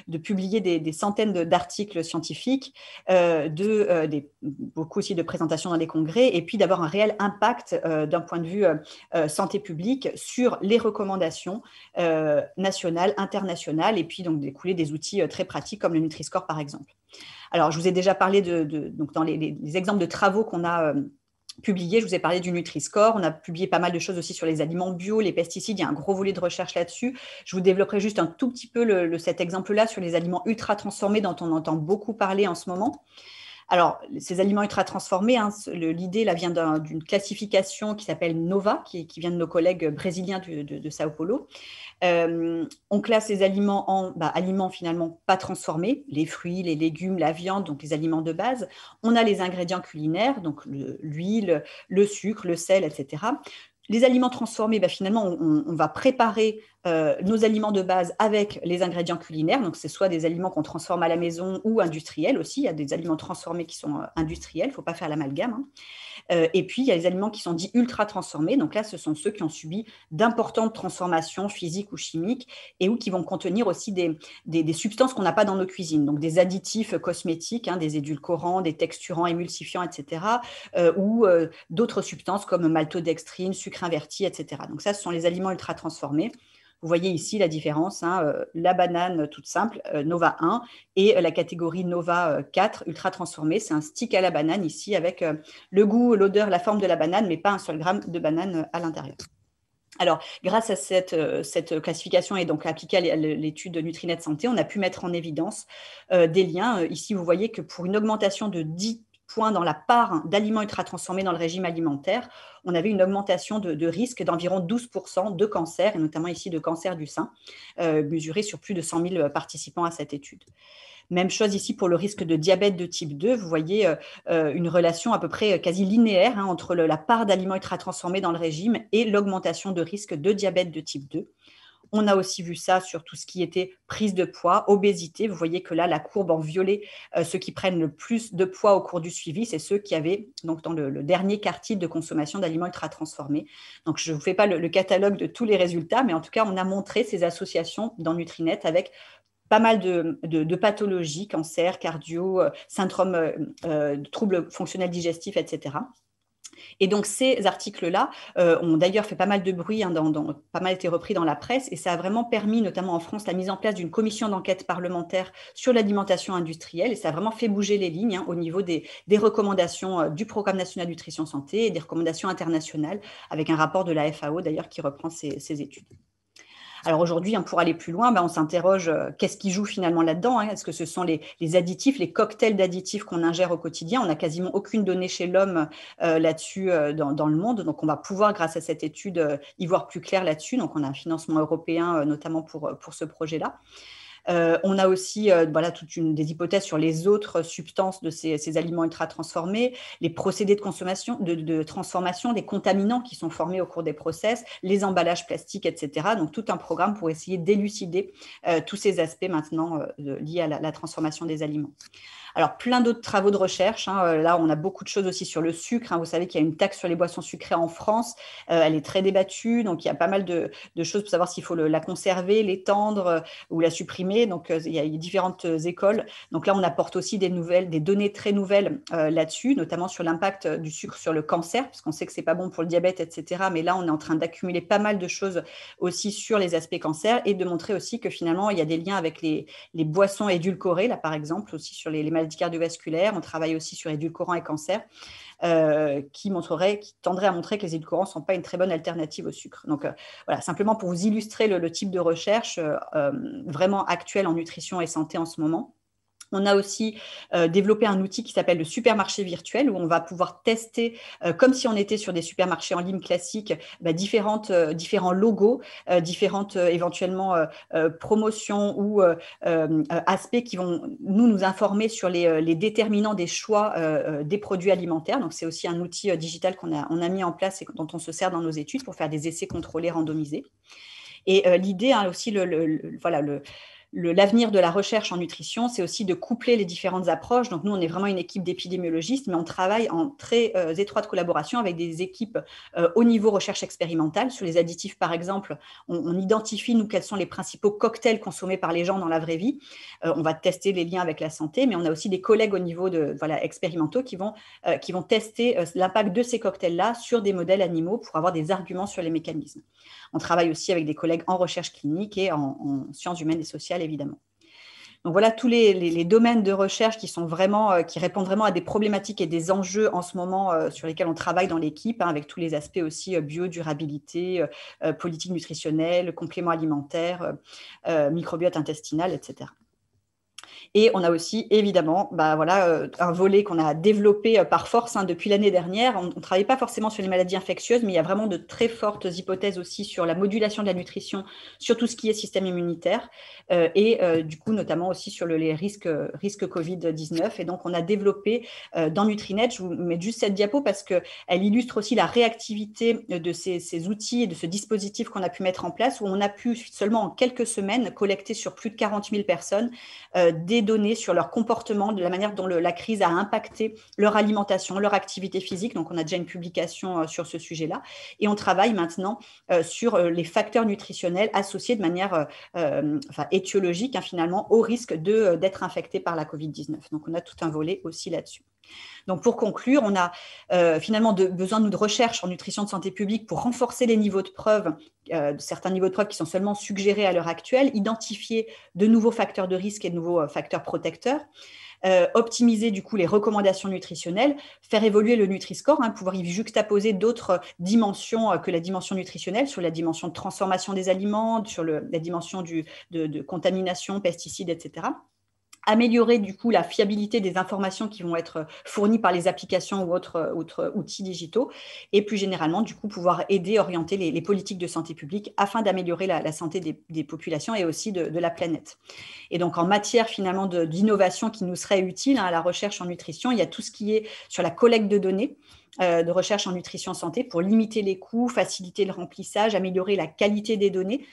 de, publier des, centaines d'articles scientifiques, euh, de, euh, des, beaucoup aussi de présentations dans des congrès, et puis d'avoir un réel impact d'un point de vue santé publique sur les recommandations nationales, internationales, et puis donc découler des outils très pratiques comme le Nutri-Score par exemple. Alors, je vous ai déjà parlé de, donc dans les, les, exemples de travaux qu'on a publié, je vous ai parlé du Nutri-Score, on a publié pas mal de choses aussi sur les aliments bio, les pesticides, il y a un gros volet de recherche là-dessus. Je vous développerai juste un tout petit peu cet exemple-là sur les aliments ultra transformés dont on entend beaucoup parler en ce moment. Alors, ces aliments ultra transformés, hein, l'idée vient d'une classification qui s'appelle NOVA, qui, vient de nos collègues brésiliens de, Sao Paulo. Euh, on classe les aliments en bah, aliments finalement pas transformés, les fruits, les légumes, la viande, donc les aliments de base. On a les ingrédients culinaires, donc l'huile, le sucre, le sel, etc les aliments transformés, ben, finalement, on, va préparer euh, nos aliments de base avec les ingrédients culinaires. Donc, c'est soit des aliments qu'on transforme à la maison ou industriels aussi. Il y a des aliments transformés qui sont euh, industriels, il ne faut pas faire l'amalgame. Hein. Euh, et puis, il y a les aliments qui sont dits ultra transformés. Donc là, ce sont ceux qui ont subi d'importantes transformations physiques ou chimiques et ou qui vont contenir aussi des, substances qu'on n'a pas dans nos cuisines. Donc des additifs cosmétiques, hein, des édulcorants, des texturants, émulsifiants, etc. Euh, ou euh, d'autres substances comme maltodextrine, sucre inverti, etc. Donc ça, ce sont les aliments ultra transformés. Vous voyez ici la différence, hein, euh, la banane toute simple, euh, Nova 1, et euh, la catégorie Nova 4, ultra transformée. C'est un stick à la banane ici avec le goût, l'odeur, la forme de la banane, mais pas un seul gramme de banane à l'intérieur. Alors, grâce à cette, classification et donc appliquée à l'étude Nutrinet Santé, on a pu mettre en évidence des liens. Ici, vous voyez que pour une augmentation de 10 Point dans la part d'aliments ultra-transformés dans le régime alimentaire, on avait une augmentation de, risque d'environ 12% de cancer, et notamment ici de cancer du sein, euh, mesuré sur plus de 100 000 participants à cette étude. Même chose ici pour le risque de diabète de type 2. Vous voyez euh, euh, une relation à peu près quasi linéaire hein, entre la part d'aliments ultra-transformés dans le régime et l'augmentation de risque de diabète de type 2. On a aussi vu ça sur tout ce qui était prise de poids, obésité. Vous voyez que là, la courbe en violet, euh, ceux qui prennent le plus de poids au cours du suivi, c'est ceux qui avaient, donc dans le, dernier quartile de consommation d'aliments ultra transformés. Donc, je ne vous fais pas le, catalogue de tous les résultats, mais en tout cas, on a montré ces associations dans Nutrinet avec pas mal de, pathologies, cancers, cardio, euh, syndrome, euh, troubles fonctionnels digestifs, etc. Et donc ces articles-là euh, ont d'ailleurs fait pas mal de bruit, hein, pas mal été repris dans la presse, et ça a vraiment permis, notamment en France, la mise en place d'une commission d'enquête parlementaire sur l'alimentation industrielle, et ça a vraiment fait bouger les lignes hein, au niveau des, recommandations euh, du Programme national nutrition santé et des recommandations internationales, avec un rapport de la FAO d'ailleurs qui reprend ces études. Alors aujourd'hui, hein, pour aller plus loin, bah, on s'interroge euh, qu'est-ce qui joue finalement là-dedans hein? Est-ce que ce sont les, additifs, les cocktails d'additifs qu'on ingère au quotidien On n'a quasiment aucune donnée chez l'homme euh, là-dessus euh, dans, le monde. Donc on va pouvoir, grâce à cette étude, y voir plus clair là-dessus. Donc on a un financement européen notamment pour, pour ce projet-là. Euh, on a aussi euh, voilà, toute une des hypothèses sur les autres substances de ces, aliments ultra transformés, les procédés de consommation, de, transformation, des contaminants qui sont formés au cours des process, les emballages plastiques, etc. Donc tout un programme pour essayer d'élucider euh, tous ces aspects maintenant liés à la, transformation des aliments. Alors, plein d'autres travaux de recherche. Hein. Là, on a beaucoup de choses aussi sur le sucre. Hein. Vous savez qu'il y a une taxe sur les boissons sucrées en France. elle est très débattue. Donc, il y a pas mal de, choses pour savoir s'il faut la conserver, l'étendre ou la supprimer donc, euh, il y a différentes euh, écoles. Donc là, on apporte aussi des nouvelles, des données très nouvelles euh, là-dessus, notamment sur l'impact du sucre sur le cancer, parce qu'on sait que c'est pas bon pour le diabète, etc. Mais là, on est en train d'accumuler pas mal de choses aussi sur les aspects cancer et de montrer aussi que finalement, il y a des liens avec les, boissons édulcorées, là par exemple, aussi sur les, les maladies cardiovasculaires. On travaille aussi sur édulcorants et cancer. Euh, qui montrerait, tendrait à montrer que les édulcorants ne sont pas une très bonne alternative au sucre. Donc euh, voilà, simplement pour vous illustrer le type de recherche euh, vraiment actuelle en nutrition et santé en ce moment. On a aussi euh, développé un outil qui s'appelle le supermarché virtuel où on va pouvoir tester, euh, comme si on était sur des supermarchés en ligne classiques, bah, euh, différents logos, différentes éventuellement promotions ou aspects qui vont nous nous informer sur les, déterminants des choix des produits alimentaires. Donc c'est aussi un outil digital qu'on a, on a mis en place et dont on se sert dans nos études pour faire des essais contrôlés randomisés. Et l'idée, hein, aussi, le voilà, le, l'avenir de la recherche en nutrition, c'est aussi de coupler les différentes approches. Donc nous, on est vraiment une équipe d'épidémiologistes, mais on travaille en très euh, étroite collaboration avec des équipes euh, au niveau recherche expérimentale. Sur les additifs, par exemple, on, identifie, nous, quels sont les principaux cocktails consommés par les gens dans la vraie vie. Euh, on va tester les liens avec la santé, mais on a aussi des collègues au niveau de, voilà, expérimentaux qui vont tester l'impact de ces cocktails-là sur des modèles animaux pour avoir des arguments sur les mécanismes. On travaille aussi avec des collègues en recherche clinique et en, sciences humaines et sociales, évidemment. Donc voilà tous les, domaines de recherche qui sont vraiment, euh, qui répondent vraiment à des problématiques et des enjeux en ce moment euh, sur lesquels on travaille dans l'équipe, hein, avec tous les aspects aussi biodurabilité, euh, bio, durabilité, politique nutritionnelle, complément alimentaire, microbiote intestinal, etc. Et on a aussi, évidemment, bah, voilà, euh, un volet qu'on a développé euh, par force hein, depuis l'année dernière. On ne travaille pas forcément sur les maladies infectieuses, mais il y a vraiment de très fortes hypothèses aussi sur la modulation de la nutrition, sur tout ce qui est système immunitaire, euh, et du coup, notamment aussi sur les risques, risques Covid-19. Et donc, on a développé dans NutriNet, je vous mets juste cette diapo parce qu'elle illustre aussi la réactivité de ces, ces outils et de ce dispositif qu'on a pu mettre en place, où on a pu seulement en quelques semaines collecter sur plus de 40 000 personnes des données sur leur comportement, de la manière dont la crise a impacté leur alimentation, leur activité physique. Donc, on a déjà une publication euh, sur ce sujet-là. Et on travaille maintenant euh, sur euh, les facteurs nutritionnels associés de manière enfin, étiologique, hein, finalement, au risque d'être infecté par la COVID-19. Donc, on a tout un volet aussi là-dessus. Donc pour conclure, on a euh, finalement besoin de, recherche en nutrition de santé publique pour renforcer les niveaux de preuve, euh, certains niveaux de preuve qui sont seulement suggérés à l'heure actuelle, identifier de nouveaux facteurs de risque et de nouveaux euh, facteurs protecteurs. optimiser du coup les recommandations nutritionnelles, faire évoluer le Nutri-Score, hein, pouvoir y juxtaposer d'autres dimensions que la dimension nutritionnelle, sur la dimension de transformation des aliments, sur la dimension de contamination, pesticides, etc améliorer du coup la fiabilité des informations qui vont être euh, fournies par les applications ou autres, euh, euh, outils digitaux, et plus généralement du coup pouvoir aider, orienter les, politiques de santé publique afin d'améliorer la, santé des, populations et aussi de, la planète. Et donc en matière finalement d'innovation qui nous serait utile à hein, la recherche en nutrition, il y a tout ce qui est sur la collecte de données de recherche en nutrition santé pour limiter les coûts, faciliter le remplissage, améliorer la qualité des données,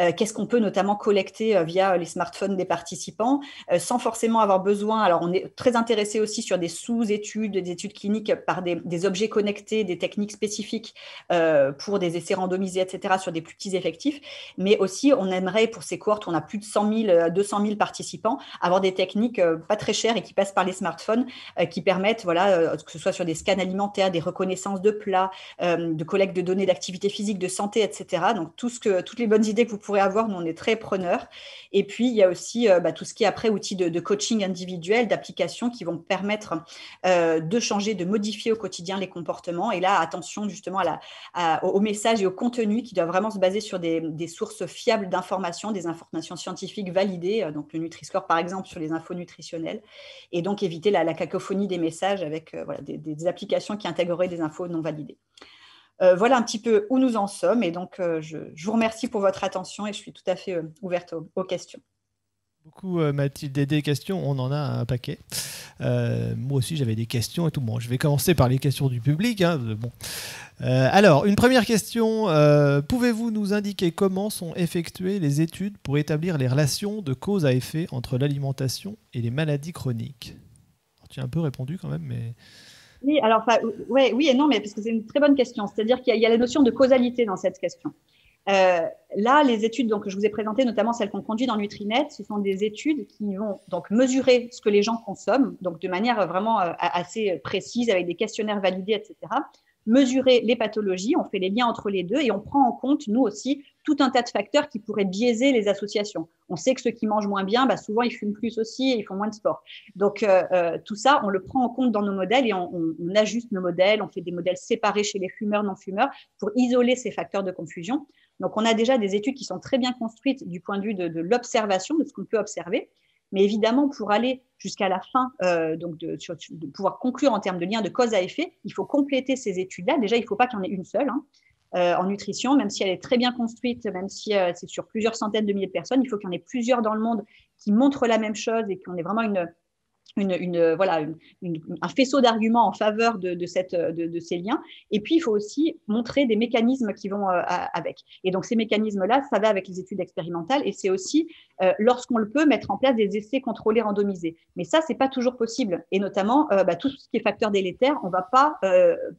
euh, qu'est-ce qu'on peut notamment collecter euh, via euh, les smartphones des participants sans forcément avoir besoin. Alors, on est très intéressé aussi sur des sous-études, des études cliniques par des, objets connectés, des techniques spécifiques pour des essais randomisés, etc., sur des plus petits effectifs. Mais aussi, on aimerait pour ces cohortes, on a plus de 100 000, 200 000 participants, avoir des techniques pas très chères et qui passent par les smartphones, qui permettent, voilà, que ce soit sur des scans alimentaires, des reconnaissances de plats, de collecte de données d'activité physique, de santé, etc. Donc, tout ce que, toutes les bonnes idées que vous pourrait avoir, nous on est très preneurs. Et puis il y a aussi euh, bah, tout ce qui est après outils de, coaching individuel, d'applications qui vont permettre euh, de changer, de modifier au quotidien les comportements. Et là, attention justement aux messages au message et au contenu qui doivent vraiment se baser sur des, sources fiables d'informations, des informations scientifiques validées, euh, donc le NutriScore par exemple sur les infos nutritionnelles, et donc éviter la, cacophonie des messages avec des, des, applications qui intégreraient des infos non validées. Euh, voilà un petit peu où nous en sommes. Et donc, euh, je, vous remercie pour votre attention et je suis tout à fait euh, ouverte aux, questions beaucoup Mathilde des questions, on en a un paquet. moi aussi j'avais des questions et tout. Bon, je vais commencer par les questions du public. Hein, bon. alors, une première question, pouvez-vous nous indiquer comment sont effectuées les études pour établir les relations de cause à effet entre l'alimentation et les maladies chroniques Tu as un peu répondu quand même, mais... Oui, alors, ouais, oui et non, mais parce que c'est une très bonne question. C'est-à-dire qu'il y, a la notion de causalité dans cette question. Euh, là, les études donc, que je vous ai présentées, notamment celles qu'on conduit dans Nutrinet, ce sont des études qui vont donc mesurer ce que les gens consomment, donc de manière vraiment euh, assez précise, avec des questionnaires validés, etc. Mesurer les pathologies, on fait les liens entre les deux et on prend en compte, nous aussi, tout un tas de facteurs qui pourraient biaiser les associations. On sait que ceux qui mangent moins bien, bah, souvent ils fument plus aussi et ils font moins de sport. Donc euh, euh, tout ça, on le prend en compte dans nos modèles et on, ajuste nos modèles, on fait des modèles séparés chez les fumeurs, non-fumeurs, pour isoler ces facteurs de confusion. Donc on a déjà des études qui sont très bien construites du point de vue de, l'observation, de ce qu'on peut observer. Mais évidemment, pour aller jusqu'à la fin, euh, donc de, pouvoir conclure en termes de lien de cause à effet, il faut compléter ces études-là. Déjà, il ne faut pas qu'il y en ait une seule. Hein. Euh, en nutrition, même si elle est très bien construite, même si euh, c'est sur plusieurs centaines de milliers de personnes, il faut qu'il y en ait plusieurs dans le monde qui montrent la même chose et qu'on ait vraiment une, une, une, euh, voilà, un faisceau d'arguments en faveur de, de, cette, euh, de, ces liens. Et puis, il faut aussi montrer des mécanismes qui vont euh, avec. Et donc, ces mécanismes-là, ça va avec les études expérimentales. Et c'est aussi, lorsqu'on le peut, mettre en place des essais contrôlés randomisés. Mais ça, c'est pas toujours possible. Et notamment, bah, tout ce qui est facteur délétère, on va pas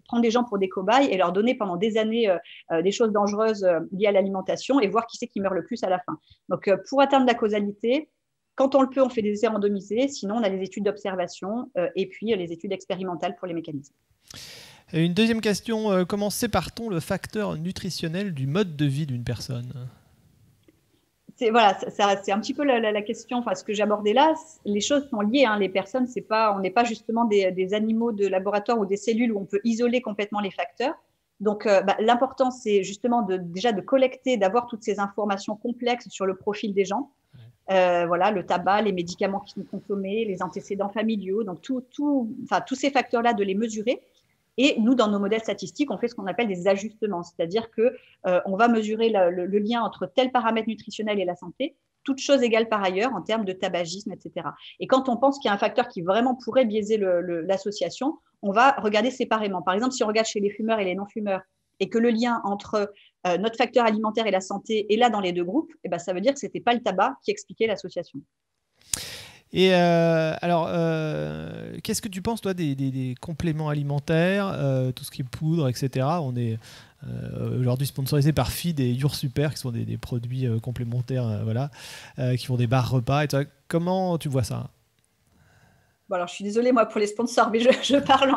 prendre des gens pour des cobayes et leur donner pendant des années des choses dangereuses liées à l'alimentation et voir qui c'est qui meurt le plus à la fin. Donc, pour atteindre la causalité, quand on le peut, on fait des essais randomisés, sinon on a des études d'observation euh, et puis euh, les études expérimentales pour les mécanismes. Une deuxième question, euh, comment sépare-t-on le facteur nutritionnel du mode de vie d'une personne c'est voilà, c'est un petit peu la, question. Enfin, ce que j'abordais là, les choses sont liées. Hein. Les personnes, c'est pas, on n'est pas justement des, animaux de laboratoire ou des cellules où on peut isoler complètement les facteurs. Donc, bah, l'important, c'est justement déjà de collecter, d'avoir toutes ces informations complexes sur le profil des gens euh, voilà, le tabac, les médicaments qui sont consommés, les antécédents familiaux, donc tout, enfin, tous ces facteurs-là, de les mesurer. Et nous, dans nos modèles statistiques, on fait ce qu'on appelle des ajustements, c'est-à-dire que euh, on va mesurer le, lien entre tel paramètre nutritionnel et la santé, toutes choses égales par ailleurs en termes de tabagisme, etc. Et quand on pense qu'il y a un facteur qui vraiment pourrait biaiser l'association, on va regarder séparément. Par exemple, si on regarde chez les fumeurs et les non-fumeurs et que le lien entre euh, notre facteur alimentaire et la santé est là dans les deux groupes, et eh ben, ça veut dire que ce n'était pas le tabac qui expliquait l'association. Et euh, alors, euh, qu'est-ce que tu penses, toi, des, compléments alimentaires, tout ce qui est poudre, etc. On est aujourd'hui sponsorisé par FID et Your Super, qui sont des, produits complémentaires, voilà, qui font des barres repas. Et comment tu vois ça je suis désolée, moi, pour les sponsors, mais je, parle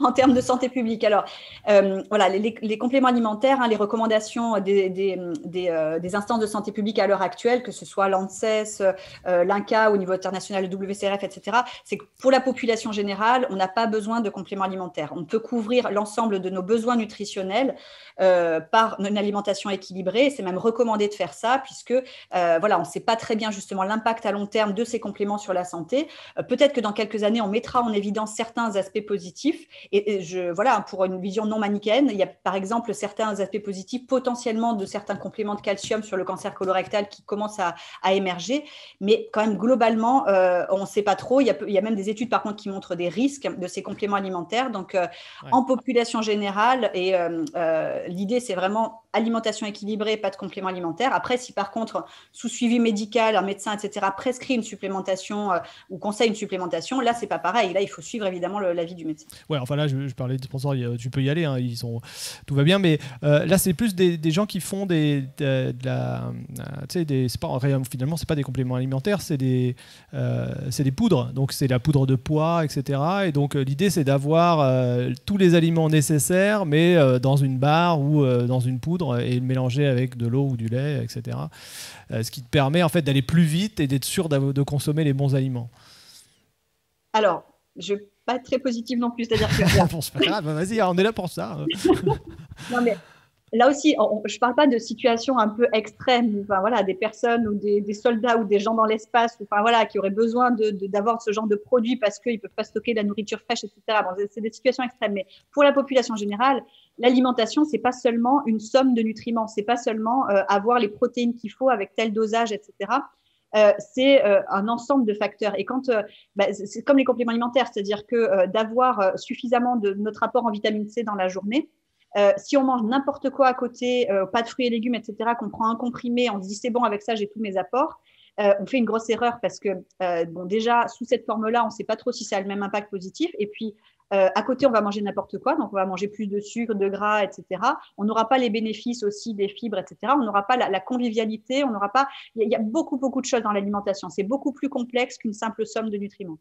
en, termes de santé publique. Alors, euh, voilà, les, compléments alimentaires, hein, les recommandations euh, des, instances de santé publique à l'heure actuelle, que ce soit l'ANSES, euh, l'INCA, au niveau international, le WCRF, etc., c'est que pour la population générale, on n'a pas besoin de compléments alimentaires. On peut couvrir l'ensemble de nos besoins nutritionnels par une alimentation équilibrée. C'est même recommandé de faire ça, puisque, voilà, on ne sait pas très bien, justement, l'impact à long terme de ces compléments sur la santé. Peut-être que dans quelques années, on mettra en évidence certains aspects positifs. Et, je, voilà, pour une vision non manichéenne, il y a par exemple certains aspects positifs potentiellement de certains compléments de calcium sur le cancer colorectal qui commencent à, émerger. Mais quand même, globalement, euh, on ne sait pas trop. Il y, a, il y, a, même des études, par contre, qui montrent des risques de ces compléments alimentaires. Donc, euh, en population générale, et euh, l'idée, c'est vraiment alimentation équilibrée, pas de compléments alimentaires. Après, si par contre, sous suivi médical, un médecin, etc., prescrit une supplémentation ou conseille une supplémentation, Là, c'est pas pareil. Là, il faut suivre évidemment l'avis du médecin. Ouais, enfin là, je, parlais de sponsor, tu peux y aller, hein, ils sont, tout va bien, mais euh, là, c'est plus des, gens qui font des, de, de euh, des, pas, finalement, c'est pas des compléments alimentaires, c'est des, euh, c'est des poudres. Donc c'est la poudre de poids, etc. Et donc l'idée, c'est d'avoir tous les aliments nécessaires, mais dans une barre ou dans une poudre et mélanger avec de l'eau ou du lait, etc. ce qui te permet en fait d'aller plus vite et d'être sûr de consommer les bons aliments. Alors, je pas très positive non plus, c'est-à-dire que. bon, pas grave, hein, vas-y, on est là pour ça. Hein. non, mais là aussi, je ne parle pas de situations un peu extrêmes, enfin, voilà, des personnes ou des, soldats ou des gens dans l'espace, enfin, voilà, qui auraient besoin d'avoir ce genre de produit parce qu'ils ne peuvent pas stocker de la nourriture fraîche, etc. c'est des situations extrêmes, mais pour la population générale, l'alimentation, c'est pas seulement une somme de nutriments, c'est pas seulement euh, avoir les protéines qu'il faut avec tel dosage, etc. Euh, c'est euh, un ensemble de facteurs. Et quand, euh, bah, c'est comme les compléments alimentaires, c'est-à-dire que d'avoir suffisamment de notre apport en vitamine C dans la journée, si on mange n'importe quoi à côté, pas de fruits et légumes, etc., qu'on prend un comprimé, on se dit c'est bon, avec ça j'ai tous mes apports, on fait une grosse erreur parce que, bon, déjà, sous cette forme-là, on ne sait pas trop si ça a le même impact positif. Et puis, euh, à côté, on va manger n'importe quoi, donc on va manger plus de sucre, de gras, etc. On n'aura pas les bénéfices aussi des fibres, etc. On n'aura pas la, convivialité, on n'aura pas. Il y, a beaucoup, beaucoup de choses dans l'alimentation. C'est beaucoup plus complexe qu'une simple somme de nutriments.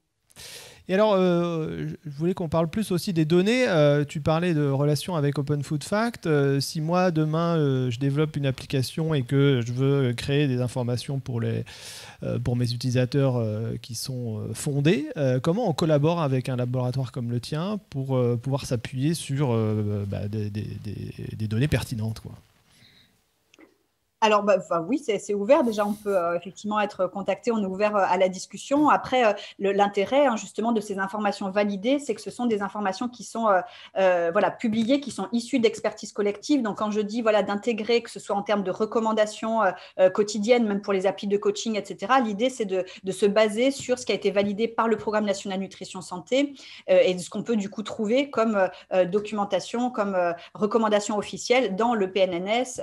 Et alors, euh, je voulais qu'on parle plus aussi des données. Euh, tu parlais de relations avec Open Food Fact. Euh, si moi, demain, je développe une application et que je veux créer des informations pour, les, pour mes utilisateurs qui sont fondés, comment on collabore avec un laboratoire comme le tien pour pouvoir s'appuyer sur bah, des, des, des, données pertinentes quoi alors, bah, oui, c'est ouvert. Déjà, on peut euh, effectivement être contacté. On est ouvert euh, à la discussion. Après, euh, l'intérêt hein, justement de ces informations validées, c'est que ce sont des informations qui sont voilà, publiées, qui sont issues d'expertise collective. Donc, quand je dis voilà, d'intégrer, que ce soit en termes de recommandations quotidiennes, même pour les applis de coaching, etc., l'idée, c'est de, se baser sur ce qui a été validé par le programme national nutrition santé et ce qu'on peut du coup trouver comme documentation, comme recommandation officielle dans le PNNS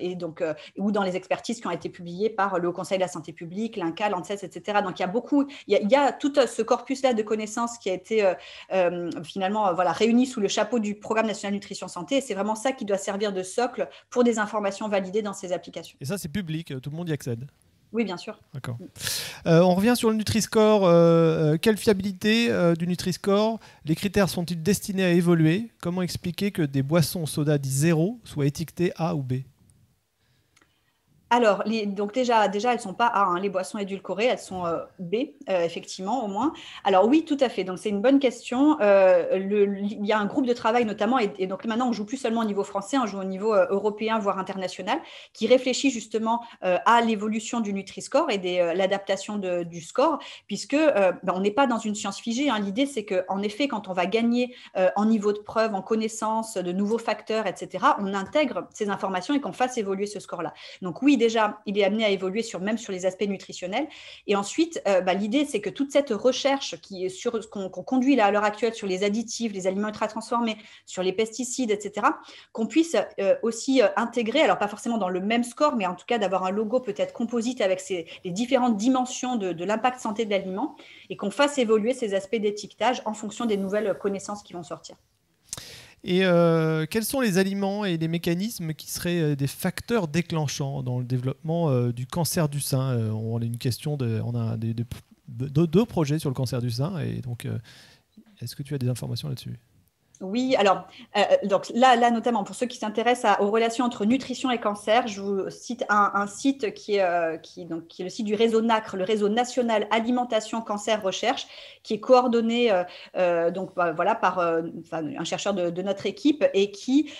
et donc ou dans les expertises qui ont été publiées par le Conseil de la santé publique, l'INCA, l'ANSES, etc. Donc il y a beaucoup, il y a, tout euh, ce corpus-là de connaissances qui a été euh, euh, finalement voilà, réuni sous le chapeau du Programme national nutrition santé. Et c'est vraiment ça qui doit servir de socle pour des informations validées dans ces applications. Et ça, c'est public, tout le monde y accède. Oui, bien sûr. D'accord. Mm. on revient sur le Nutri-Score. quelle fiabilité du Nutri-Score Les critères sont-ils destinés à évoluer Comment expliquer que des boissons soda dits zéro soient étiquetées A ou B alors, donc déjà, déjà, elles ne sont pas A, hein. les boissons édulcorées, elles sont euh, B, euh, effectivement, au moins. Alors oui, tout à fait, donc c'est une bonne question. Euh, il y a un groupe de travail notamment, et, donc maintenant, on joue plus seulement au niveau français, on joue au niveau européen, voire international, qui réfléchit justement à l'évolution du Nutri-Score et de l'adaptation du score, puisque ben, on n'est pas dans une science figée. Hein. L'idée, c'est qu'en effet, quand on va gagner en niveau de preuve, en connaissance, de nouveaux facteurs, etc., on intègre ces informations et qu'on fasse évoluer ce score-là. Donc oui, déjà, il est amené à évoluer sur, même sur les aspects nutritionnels. Et ensuite, euh, bah, l'idée, c'est que toute cette recherche qui qu'on, conduit à l'heure actuelle sur les additifs, les aliments ultra transformés, sur les pesticides, etc., qu'on puisse euh, aussi euh, intégrer, alors pas forcément dans le même score, mais en tout cas d'avoir un logo peut-être composite avec les différentes dimensions de l'impact santé de l'aliment et qu'on fasse évoluer ces aspects d'étiquetage en fonction des nouvelles connaissances qui vont sortir. Et euh, quels sont les aliments et les mécanismes qui seraient euh, des facteurs déclenchants dans le développement euh, du cancer du sein On a une question de, on a deux projets sur le cancer du sein et donc est-ce que tu as des informations là-dessus oui, alors, euh, euh, donc là, là, notamment, pour ceux qui s'intéressent aux relations entre nutrition et cancer, je vous cite un, site qui est, euh, donc, qui est, le site du réseau NACRE, le réseau national alimentation cancer recherche, qui est coordonné donc, bah, voilà, par un chercheur de, notre équipe et qui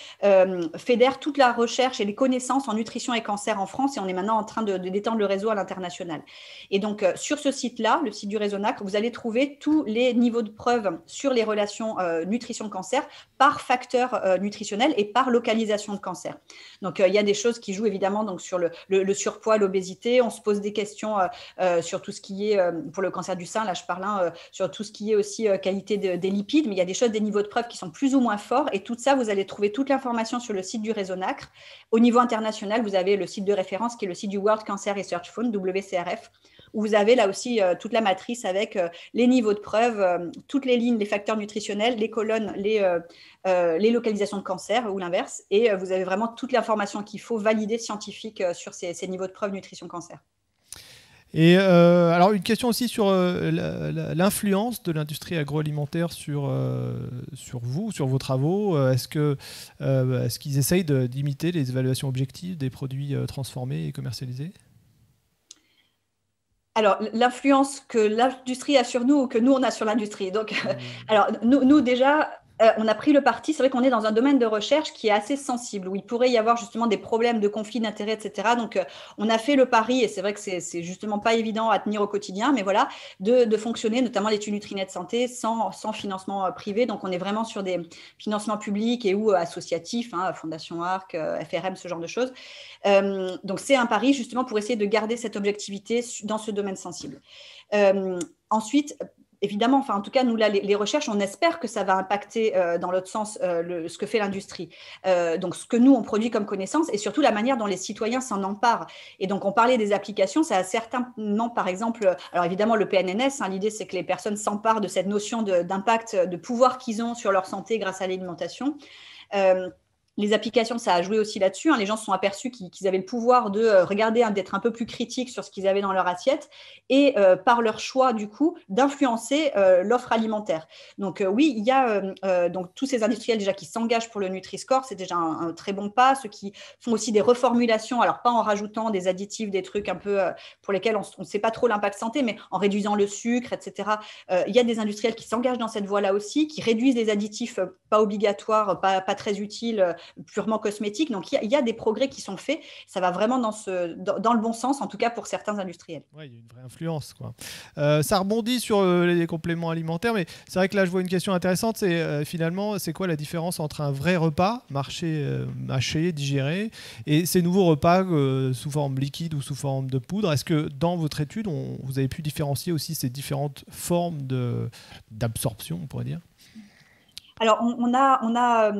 fédère toute la recherche et les connaissances en nutrition et cancer en France. Et on est maintenant en train de, détendre le réseau à l'international. Et donc, sur ce site-là, le site du réseau NACRE, vous allez trouver tous les niveaux de preuve sur les relations nutrition-cancer par facteur euh, nutritionnel et par localisation de cancer. Donc euh, il y a des choses qui jouent évidemment donc, sur le, surpoids, l'obésité. On se pose des questions euh, sur tout ce qui est, pour le cancer du sein, là je parle, hein, sur tout ce qui est aussi qualité des lipides, mais il y a des choses, des niveaux de preuve qui sont plus ou moins forts. Et tout ça, vous allez trouver toute l'information sur le site du réseau NACRE. Au niveau international, vous avez le site de référence qui est le site du World Cancer Research Fund, WCRF où vous avez là aussi euh, toute la matrice avec euh, les niveaux de preuve, euh, toutes les lignes, les facteurs nutritionnels, les colonnes, les, les localisations de cancer ou l'inverse. Et vous avez vraiment toute l'information qu'il faut valider scientifique sur ces, niveaux de preuve nutrition-cancer. Et alors une question aussi sur l'influence de l'industrie agroalimentaire sur, sur vous, sur vos travaux. Est-ce qu'ils est essayent d'imiter les évaluations objectives des produits transformés et commercialisés alors, l'influence que l'industrie a sur nous ou que nous, on a sur l'industrie. Donc, mmh. alors, nous, nous déjà, euh, on a pris le parti, c'est vrai qu'on est dans un domaine de recherche qui est assez sensible, où il pourrait y avoir justement des problèmes de conflit d'intérêts, etc. Donc, euh, on a fait le pari, et c'est vrai que c'est justement pas évident à tenir au quotidien, mais voilà, de, fonctionner, notamment l'étude de Santé, sans, financement euh, privé. Donc, on est vraiment sur des financements publics et ou associatifs, hein, Fondation Arc, FRM, ce genre de choses. donc, c'est un pari justement pour essayer de garder cette objectivité dans ce domaine sensible. Ensuite, évidemment, enfin en tout cas, nous les, recherches, on espère que ça va impacter euh, dans l'autre sens euh, ce que fait l'industrie. Euh, donc ce que nous, on produit comme connaissance et surtout la manière dont les citoyens s'en emparent. Et donc on parlait des applications, ça a certainement, par exemple, alors évidemment le PNNS, hein, l'idée c'est que les personnes s'emparent de cette notion d'impact, de, pouvoir qu'ils ont sur leur santé grâce à l'alimentation les applications, ça a joué aussi là-dessus. Hein. Les gens se sont aperçus qu'ils avaient le pouvoir de euh, regarder, hein, d'être un peu plus critiques sur ce qu'ils avaient dans leur assiette et euh, par leur choix, du coup, d'influencer euh, l'offre alimentaire. Donc, oui, il y a donc, tous ces industriels déjà qui s'engagent pour le Nutri-Score, c'est déjà un, très bon pas. Ceux qui font aussi des reformulations, alors pas en rajoutant des additifs, des trucs un peu pour lesquels on ne sait pas trop l'impact santé, mais en réduisant le sucre, etc. Il y a des industriels qui s'engagent dans cette voie-là aussi, qui réduisent des additifs pas obligatoires, pas très utiles purement cosmétiques. Donc, il y, a des progrès qui sont faits. Ça va vraiment dans, ce, dans, le bon sens, en tout cas pour certains industriels. Oui, il y a une vraie influence. Euh, ça rebondit sur euh, les compléments alimentaires, mais c'est vrai que là, je vois une question intéressante. C'est euh, finalement, c'est quoi la différence entre un vrai repas, marché, mâché, digéré, et ces nouveaux repas sous forme liquide ou sous forme de poudre Est-ce que dans votre étude, on, vous avez pu différencier aussi ces différentes formes d'absorption, on pourrait dire alors, on, a, on a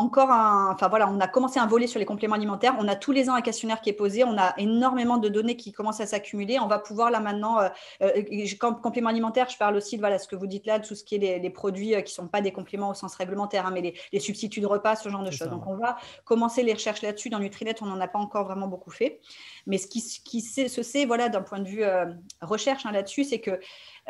encore un. Enfin voilà, on a commencé un volet sur les compléments alimentaires. On a tous les ans un questionnaire qui est posé. On a énormément de données qui commencent à s'accumuler. On va pouvoir là maintenant, euh, euh, compléments alimentaires, je parle aussi de voilà, ce que vous dites là, de tout ce qui est les, produits euh, qui ne sont pas des compléments au sens réglementaire, hein, mais les, substituts de repas, ce genre de choses. Donc on va commencer les recherches là-dessus. Dans Nutrinet, on n'en a pas encore vraiment beaucoup fait. Mais ce qui, qui se sait, voilà, d'un point de vue recherche hein, là-dessus, c'est que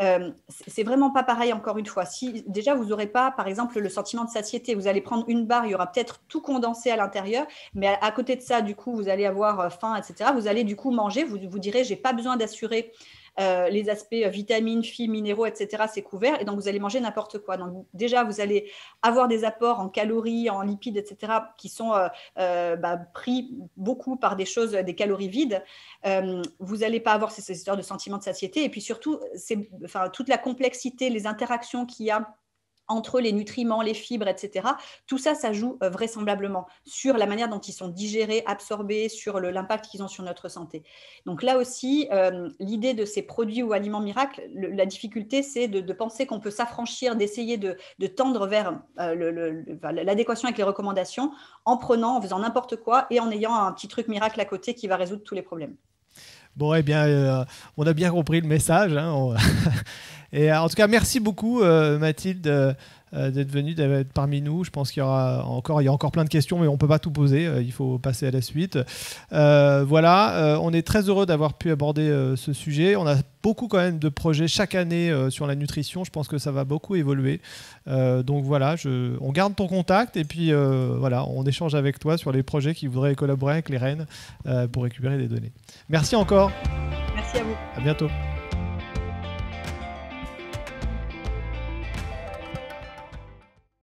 euh, c'est vraiment pas pareil, encore une fois. Si déjà vous n'aurez pas, par exemple, le sentiment de satiété, vous allez prendre une barre, il y aura peut-être tout condensé à l'intérieur, mais à, côté de ça, du coup, vous allez avoir euh, faim, etc. Vous allez du coup manger, vous vous direz, j'ai pas besoin d'assurer euh, les aspects euh, vitamines, fibres, minéraux, etc. C'est couvert. Et donc, vous allez manger n'importe quoi. Donc, déjà, vous allez avoir des apports en calories, en lipides, etc., qui sont euh, bah, pris beaucoup par des choses, des calories vides. vous n'allez pas avoir ces, histoires de sentiments de satiété. Et puis surtout, enfin, toute la complexité, les interactions qu'il y a entre les nutriments, les fibres, etc. Tout ça, ça joue euh, vraisemblablement sur la manière dont ils sont digérés, absorbés, sur l'impact qu'ils ont sur notre santé. Donc là aussi, euh, l'idée de ces produits ou aliments miracles, la difficulté, c'est de, penser qu'on peut s'affranchir, d'essayer de, tendre vers euh, l'adéquation avec les recommandations en prenant, en faisant n'importe quoi et en ayant un petit truc miracle à côté qui va résoudre tous les problèmes. Bon, eh bien, euh, on a bien compris le message. Hein, Et euh, en tout cas, merci beaucoup, euh, Mathilde, euh, d'être venu, d'être parmi nous. Je pense qu'il y aura encore, il y a encore plein de questions, mais on peut pas tout poser. Euh, il faut passer à la suite. Euh, voilà, on est très heureux d'avoir pu aborder ce sujet. On a beaucoup quand même de projets chaque année sur la nutrition. Je pense que ça va beaucoup évoluer. donc voilà, je, on garde ton contact et puis voilà, on échange avec toi sur les projets qui voudraient collaborer avec les Rennes pour récupérer des données. Merci encore. Merci à vous. À bientôt.